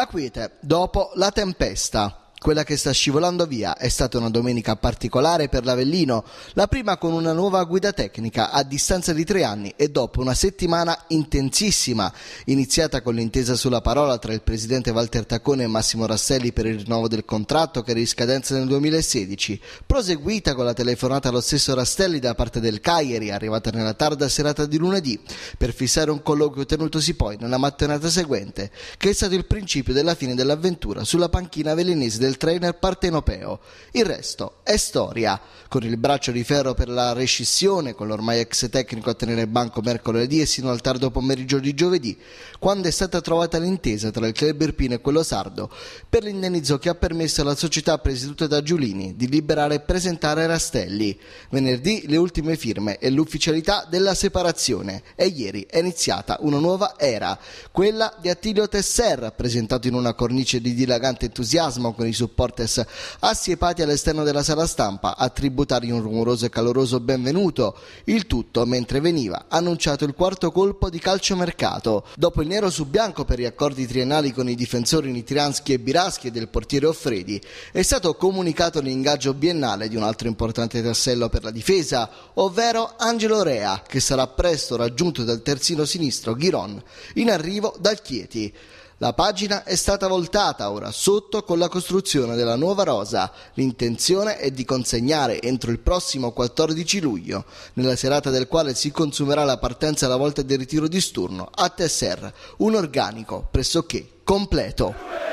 La quiete dopo la tempesta. Quella che sta scivolando via è stata una domenica particolare per l'Avellino, la prima con una nuova guida tecnica a distanza di tre anni e dopo una settimana intensissima, iniziata con l'intesa sulla parola tra il presidente Walter Taccone e Massimo Rasselli per il rinnovo del contratto che era in scadenza nel 2016, proseguita con la telefonata allo stesso Rastelli da parte del Cagliari, arrivata nella tarda serata di lunedì, per fissare un colloquio tenutosi poi nella mattinata seguente, che è stato il principio della fine dell'avventura sulla panchina avellinese del del trainer partenopeo. Il resto è storia. Con il braccio di ferro per la rescissione, con l'ormai ex tecnico a tenere banco mercoledì e sino al tardo pomeriggio di giovedì, quando è stata trovata l'intesa tra il club irpino e quello sardo per l'indennizzo che ha permesso alla società presieduta da Giulini di liberare e presentare Rastelli. Venerdì le ultime firme e l'ufficialità della separazione. E ieri è iniziata una nuova era, quella di Attilio Tesser, presentato in una cornice di dilagante entusiasmo con i supporters assiepati all'esterno della sala stampa a tributargli un rumoroso e caloroso benvenuto, il tutto mentre veniva annunciato il quarto colpo di calciomercato. Dopo il nero su bianco per gli accordi triennali con i difensori Nitrianschi e Biraschi e del portiere Offredi, è stato comunicato l'ingaggio biennale di un altro importante tassello per la difesa, ovvero Angelo Rea, che sarà presto raggiunto dal terzino sinistro Ghiron, in arrivo dal Chieti. La pagina è stata voltata ora sotto con la costruzione della nuova rosa. L'intenzione è di consegnare entro il prossimo 14 luglio, nella serata del quale si consumerà la partenza alla volta del ritiro di sturno, a Tesser, un organico pressoché completo.